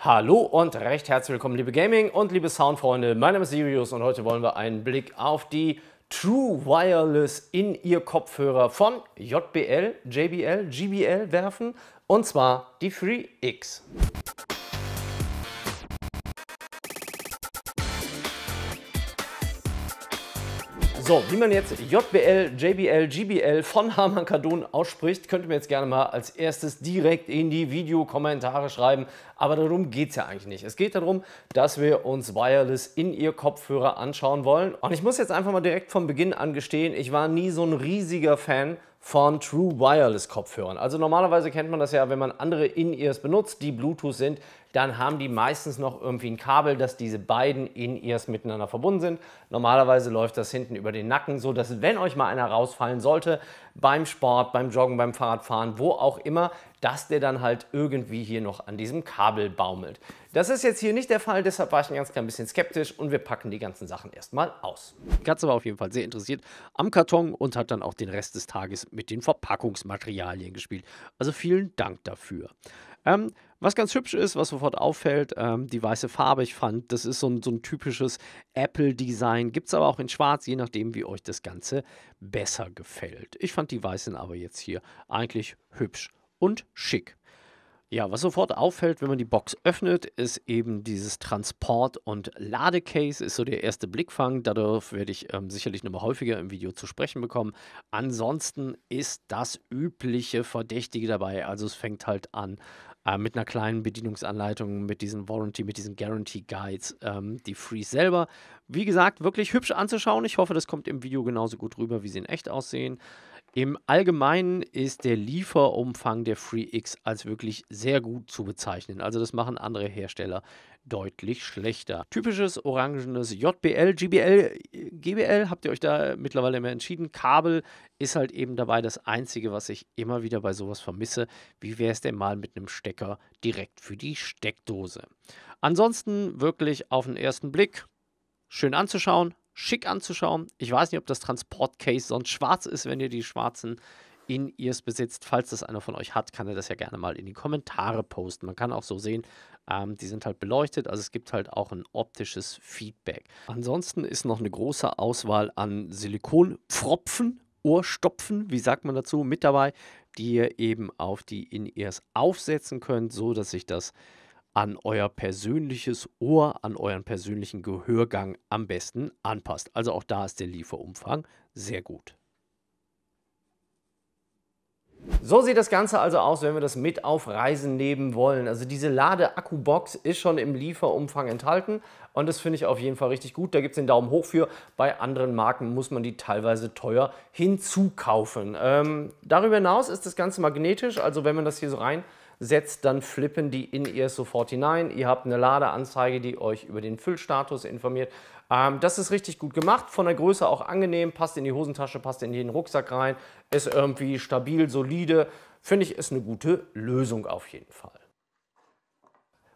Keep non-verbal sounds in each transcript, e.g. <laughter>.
Hallo und recht herzlich willkommen, liebe Gaming und liebe Soundfreunde. Mein Name ist Sirius und heute wollen wir einen Blick auf die True Wireless in ear Kopfhörer von JBL, JBL, GBL werfen und zwar die X. So, wie man jetzt JBL, JBL, GBL von Harman Kardon ausspricht, könnt ihr mir jetzt gerne mal als erstes direkt in die Videokommentare schreiben. Aber darum geht es ja eigentlich nicht. Es geht darum, dass wir uns Wireless in ihr Kopfhörer anschauen wollen. Und ich muss jetzt einfach mal direkt von Beginn an gestehen, ich war nie so ein riesiger Fan von True Wireless Kopfhörern. Also normalerweise kennt man das ja, wenn man andere In-Ears benutzt, die Bluetooth sind, dann haben die meistens noch irgendwie ein Kabel, dass diese beiden In-Ears miteinander verbunden sind. Normalerweise läuft das hinten über den Nacken, so dass wenn euch mal einer rausfallen sollte, beim Sport, beim Joggen, beim Fahrradfahren, wo auch immer, dass der dann halt irgendwie hier noch an diesem Kabel baumelt. Das ist jetzt hier nicht der Fall, deshalb war ich ein ganz klein bisschen skeptisch und wir packen die ganzen Sachen erstmal aus. Die Katze war auf jeden Fall sehr interessiert am Karton und hat dann auch den Rest des Tages mit den Verpackungsmaterialien gespielt. Also vielen Dank dafür. Ähm, was ganz hübsch ist, was sofort auffällt, ähm, die weiße Farbe, ich fand, das ist so ein, so ein typisches Apple-Design. Gibt es aber auch in schwarz, je nachdem, wie euch das Ganze besser gefällt. Ich fand die weißen aber jetzt hier eigentlich hübsch und schick. Ja, was sofort auffällt, wenn man die Box öffnet, ist eben dieses Transport- und Ladecase, ist so der erste Blickfang. Darauf werde ich ähm, sicherlich nochmal häufiger im Video zu sprechen bekommen. Ansonsten ist das übliche Verdächtige dabei. Also es fängt halt an äh, mit einer kleinen Bedienungsanleitung, mit diesen Warranty, mit diesen Guarantee Guides, ähm, die Freeze selber. Wie gesagt, wirklich hübsch anzuschauen. Ich hoffe, das kommt im Video genauso gut rüber, wie sie in echt aussehen. Im Allgemeinen ist der Lieferumfang der FreeX als wirklich sehr gut zu bezeichnen. Also das machen andere Hersteller deutlich schlechter. Typisches orangenes JBL, GBL, GBL habt ihr euch da mittlerweile immer entschieden. Kabel ist halt eben dabei das Einzige, was ich immer wieder bei sowas vermisse. Wie wäre es denn mal mit einem Stecker direkt für die Steckdose? Ansonsten wirklich auf den ersten Blick schön anzuschauen, schick anzuschauen. Ich weiß nicht, ob das Transportcase sonst schwarz ist, wenn ihr die schwarzen In-Ears besitzt. Falls das einer von euch hat, kann er das ja gerne mal in die Kommentare posten. Man kann auch so sehen, ähm, die sind halt beleuchtet, also es gibt halt auch ein optisches Feedback. Ansonsten ist noch eine große Auswahl an Silikonpfropfen, Ohrstopfen, wie sagt man dazu, mit dabei, die ihr eben auf die In-Ears aufsetzen könnt, so dass sich das an euer persönliches Ohr, an euren persönlichen Gehörgang am besten anpasst. Also auch da ist der Lieferumfang sehr gut. So sieht das Ganze also aus, wenn wir das mit auf Reisen nehmen wollen. Also diese Lade-Akku-Box ist schon im Lieferumfang enthalten und das finde ich auf jeden Fall richtig gut. Da gibt es den Daumen hoch für. Bei anderen Marken muss man die teilweise teuer hinzukaufen. Ähm, darüber hinaus ist das Ganze magnetisch, also wenn man das hier so rein setzt, dann flippen die In-Ears sofort hinein. Ihr habt eine Ladeanzeige, die euch über den Füllstatus informiert. Ähm, das ist richtig gut gemacht, von der Größe auch angenehm, passt in die Hosentasche, passt in jeden Rucksack rein, ist irgendwie stabil, solide. Finde ich, ist eine gute Lösung auf jeden Fall.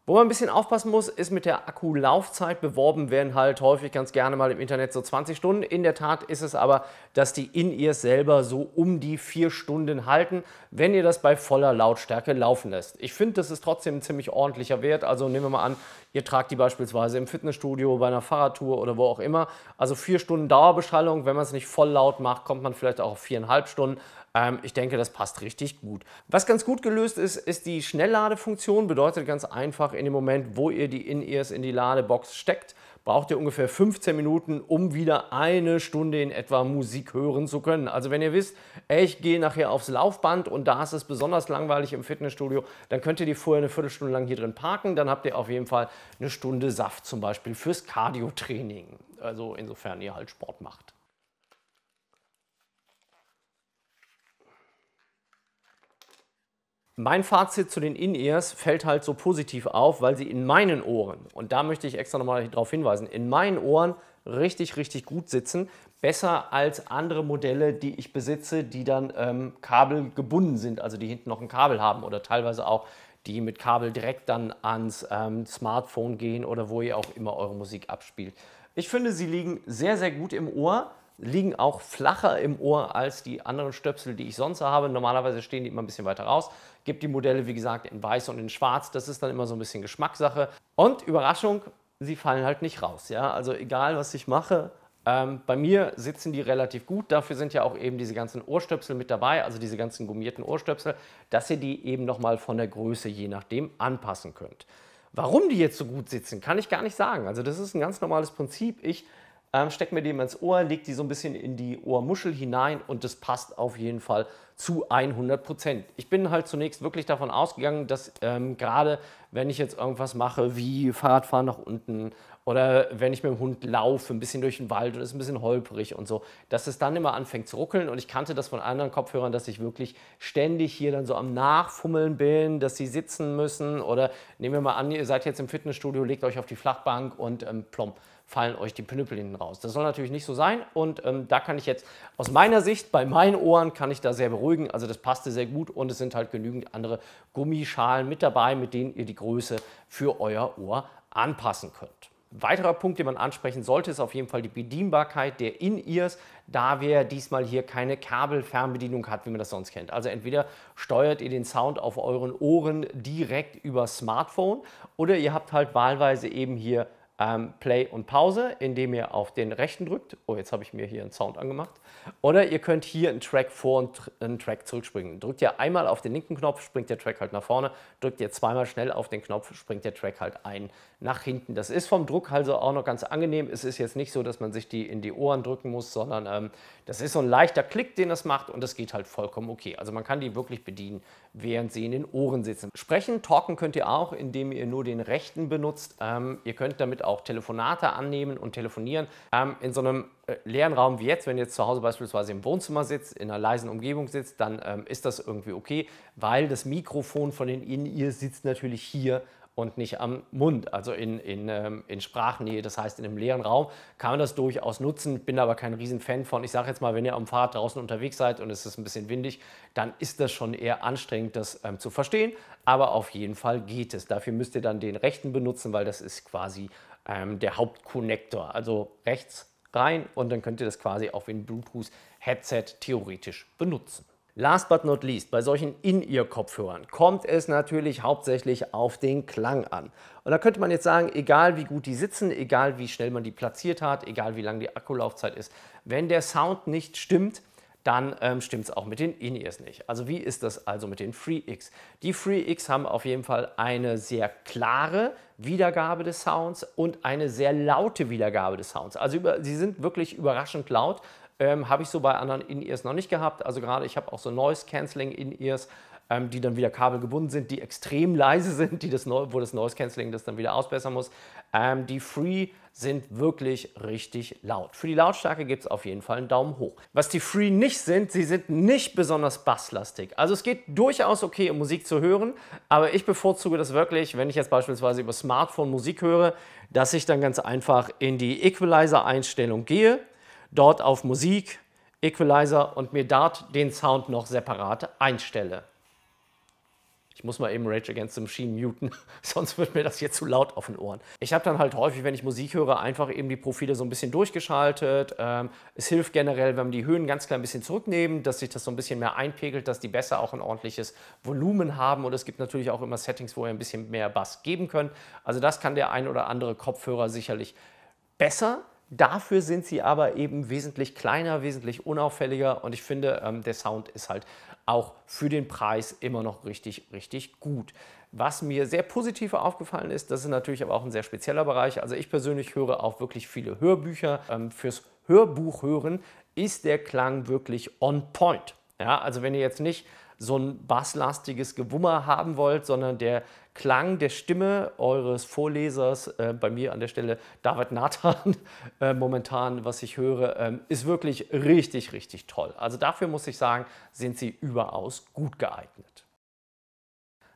Wo man ein bisschen aufpassen muss, ist mit der Akkulaufzeit. Beworben werden halt häufig ganz gerne mal im Internet so 20 Stunden. In der Tat ist es aber, dass die In-Ears selber so um die 4 Stunden halten, wenn ihr das bei voller Lautstärke laufen lässt. Ich finde, das ist trotzdem ein ziemlich ordentlicher Wert. Also nehmen wir mal an, ihr tragt die beispielsweise im Fitnessstudio, bei einer Fahrradtour oder wo auch immer. Also 4 Stunden Dauerbeschallung. Wenn man es nicht voll laut macht, kommt man vielleicht auch auf 4,5 Stunden. Ähm, ich denke, das passt richtig gut. Was ganz gut gelöst ist, ist die Schnellladefunktion. Bedeutet ganz einfach, in dem Moment, wo ihr die In-Ears in die Ladebox steckt, braucht ihr ungefähr 15 Minuten, um wieder eine Stunde in etwa Musik hören zu können. Also wenn ihr wisst, ich gehe nachher aufs Laufband und da ist es besonders langweilig im Fitnessstudio, dann könnt ihr die vorher eine Viertelstunde lang hier drin parken. Dann habt ihr auf jeden Fall eine Stunde Saft zum Beispiel fürs Cardio-Training. Also insofern ihr halt Sport macht. mein Fazit zu den In-Ears fällt halt so positiv auf, weil sie in meinen Ohren, und da möchte ich extra nochmal darauf hinweisen, in meinen Ohren richtig, richtig gut sitzen. Besser als andere Modelle, die ich besitze, die dann ähm, kabelgebunden sind, also die hinten noch ein Kabel haben oder teilweise auch die mit Kabel direkt dann ans ähm, Smartphone gehen oder wo ihr auch immer eure Musik abspielt. Ich finde, sie liegen sehr, sehr gut im Ohr liegen auch flacher im Ohr als die anderen Stöpsel, die ich sonst habe. Normalerweise stehen die immer ein bisschen weiter raus. Gibt die Modelle, wie gesagt, in weiß und in schwarz. Das ist dann immer so ein bisschen Geschmackssache. Und Überraschung, sie fallen halt nicht raus. Ja? Also egal, was ich mache, ähm, bei mir sitzen die relativ gut. Dafür sind ja auch eben diese ganzen Ohrstöpsel mit dabei, also diese ganzen gummierten Ohrstöpsel, dass ihr die eben nochmal von der Größe je nachdem anpassen könnt. Warum die jetzt so gut sitzen, kann ich gar nicht sagen. Also das ist ein ganz normales Prinzip. Ich ähm, steckt mir die mal ins Ohr, legt die so ein bisschen in die Ohrmuschel hinein und das passt auf jeden Fall zu 100 Prozent. Ich bin halt zunächst wirklich davon ausgegangen, dass ähm, gerade wenn ich jetzt irgendwas mache wie Fahrradfahren nach unten oder wenn ich mit dem Hund laufe, ein bisschen durch den Wald und es ist ein bisschen holprig und so, dass es dann immer anfängt zu ruckeln und ich kannte das von anderen Kopfhörern, dass ich wirklich ständig hier dann so am Nachfummeln bin, dass sie sitzen müssen oder nehmen wir mal an, ihr seid jetzt im Fitnessstudio, legt euch auf die Flachbank und ähm, plomp fallen euch die Pinüppel innen raus. Das soll natürlich nicht so sein und ähm, da kann ich jetzt aus meiner Sicht, bei meinen Ohren kann ich da sehr beruhigen. Also das passte sehr gut und es sind halt genügend andere Gummischalen mit dabei, mit denen ihr die Größe für euer Ohr anpassen könnt. weiterer Punkt, den man ansprechen sollte, ist auf jeden Fall die Bedienbarkeit der In-Ears, da wir diesmal hier keine Kabelfernbedienung hat, wie man das sonst kennt. Also entweder steuert ihr den Sound auf euren Ohren direkt über Smartphone oder ihr habt halt wahlweise eben hier ähm, Play und Pause, indem ihr auf den rechten drückt. Oh, jetzt habe ich mir hier einen Sound angemacht. Oder ihr könnt hier einen Track vor und einen Track zurückspringen. Drückt ihr einmal auf den linken Knopf, springt der Track halt nach vorne. Drückt ihr zweimal schnell auf den Knopf, springt der Track halt ein nach hinten. Das ist vom Druck also auch noch ganz angenehm. Es ist jetzt nicht so, dass man sich die in die Ohren drücken muss, sondern ähm, das ist so ein leichter Klick, den das macht und das geht halt vollkommen okay. Also man kann die wirklich bedienen, während sie in den Ohren sitzen. Sprechen, talken könnt ihr auch, indem ihr nur den rechten benutzt. Ähm, ihr könnt damit auch auch Telefonate annehmen und telefonieren. Ähm, in so einem äh, leeren Raum wie jetzt, wenn ihr jetzt zu Hause beispielsweise im Wohnzimmer sitzt, in einer leisen Umgebung sitzt, dann ähm, ist das irgendwie okay, weil das Mikrofon von den In-Ear sitzt natürlich hier und nicht am Mund, also in, in, ähm, in Sprachnähe, das heißt in einem leeren Raum, kann man das durchaus nutzen, bin aber kein Riesenfan von. Ich sage jetzt mal, wenn ihr am Fahrrad draußen unterwegs seid und es ist ein bisschen windig, dann ist das schon eher anstrengend, das ähm, zu verstehen, aber auf jeden Fall geht es. Dafür müsst ihr dann den rechten benutzen, weil das ist quasi ähm, der Hauptconnector, also rechts rein und dann könnt ihr das quasi auch wie ein Bluetooth-Headset theoretisch benutzen. Last but not least, bei solchen In-Ear-Kopfhörern kommt es natürlich hauptsächlich auf den Klang an. Und da könnte man jetzt sagen, egal wie gut die sitzen, egal wie schnell man die platziert hat, egal wie lang die Akkulaufzeit ist, wenn der Sound nicht stimmt, dann ähm, stimmt es auch mit den In-Ears nicht. Also wie ist das also mit den FreeX? Die FreeX haben auf jeden Fall eine sehr klare Wiedergabe des Sounds und eine sehr laute Wiedergabe des Sounds. Also über, sie sind wirklich überraschend laut ähm, habe ich so bei anderen In-Ears noch nicht gehabt. Also gerade ich habe auch so Noise-Canceling-In-Ears, ähm, die dann wieder kabelgebunden sind, die extrem <laughs> leise sind, die das wo das Noise-Canceling das dann wieder ausbessern muss. Ähm, die Free sind wirklich richtig laut. Für die Lautstärke gibt es auf jeden Fall einen Daumen hoch. Was die Free nicht sind, sie sind nicht besonders basslastig. Also es geht durchaus okay, um Musik zu hören, aber ich bevorzuge das wirklich, wenn ich jetzt beispielsweise über Smartphone Musik höre, dass ich dann ganz einfach in die Equalizer-Einstellung gehe, dort auf Musik, Equalizer und mir dort den Sound noch separat einstelle. Ich muss mal eben Rage Against the Machine muten, <laughs> sonst wird mir das hier zu laut auf den Ohren. Ich habe dann halt häufig, wenn ich Musik höre, einfach eben die Profile so ein bisschen durchgeschaltet. Ähm, es hilft generell, wenn wir die Höhen ganz klein bisschen zurücknehmen, dass sich das so ein bisschen mehr einpegelt, dass die besser auch ein ordentliches Volumen haben. Und es gibt natürlich auch immer Settings, wo ihr ein bisschen mehr Bass geben könnt. Also das kann der ein oder andere Kopfhörer sicherlich besser. Dafür sind sie aber eben wesentlich kleiner, wesentlich unauffälliger und ich finde, ähm, der Sound ist halt auch für den Preis immer noch richtig, richtig gut. Was mir sehr positiv aufgefallen ist, das ist natürlich aber auch ein sehr spezieller Bereich. Also ich persönlich höre auch wirklich viele Hörbücher. Ähm, fürs Hörbuch hören ist der Klang wirklich on point. Ja, also wenn ihr jetzt nicht so ein basslastiges Gewummer haben wollt, sondern der Klang der Stimme eures Vorlesers, äh, bei mir an der Stelle David Nathan, <laughs> äh, momentan, was ich höre, äh, ist wirklich richtig, richtig toll. Also dafür muss ich sagen, sind sie überaus gut geeignet.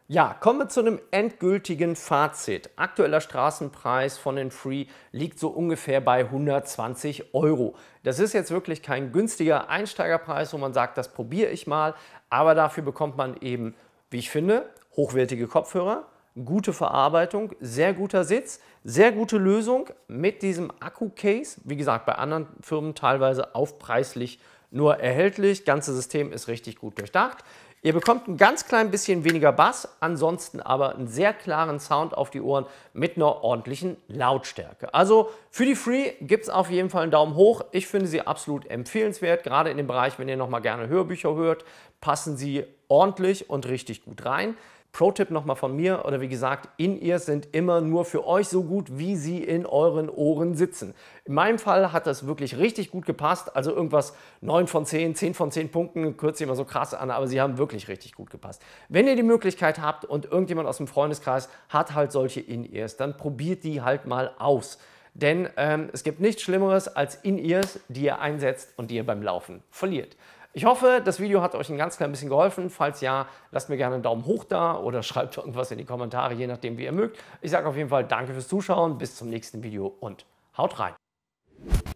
Ja, kommen wir zu einem endgültigen Fazit. Aktueller Straßenpreis von den Free liegt so ungefähr bei 120 Euro. Das ist jetzt wirklich kein günstiger Einsteigerpreis, wo man sagt, das probiere ich mal, aber dafür bekommt man eben, wie ich finde, hochwertige Kopfhörer, gute Verarbeitung, sehr guter Sitz, sehr gute Lösung mit diesem Akku-Case. Wie gesagt, bei anderen Firmen teilweise aufpreislich nur erhältlich. Das ganze System ist richtig gut durchdacht. Ihr bekommt ein ganz klein bisschen weniger Bass, ansonsten aber einen sehr klaren Sound auf die Ohren mit einer ordentlichen Lautstärke. Also für die Free gibt es auf jeden Fall einen Daumen hoch. Ich finde sie absolut empfehlenswert, gerade in dem Bereich, wenn ihr nochmal gerne Hörbücher hört, passen sie ordentlich und richtig gut rein. Pro-Tipp nochmal von mir oder wie gesagt, In-Ears sind immer nur für euch so gut, wie sie in euren Ohren sitzen. In meinem Fall hat das wirklich richtig gut gepasst, also irgendwas 9 von 10, 10 von 10 Punkten, kürzt immer so krass an, aber sie haben wirklich richtig gut gepasst. Wenn ihr die Möglichkeit habt und irgendjemand aus dem Freundeskreis hat halt solche In-Ears, dann probiert die halt mal aus. Denn ähm, es gibt nichts Schlimmeres als In-Ears, die ihr einsetzt und die ihr beim Laufen verliert. Ich hoffe, das Video hat euch ein ganz klein bisschen geholfen. Falls ja, lasst mir gerne einen Daumen hoch da oder <laughs> schreibt irgendwas in die Kommentare, je nachdem, wie ihr mögt. Ich sage auf jeden Fall danke fürs Zuschauen, bis zum nächsten Video und haut rein.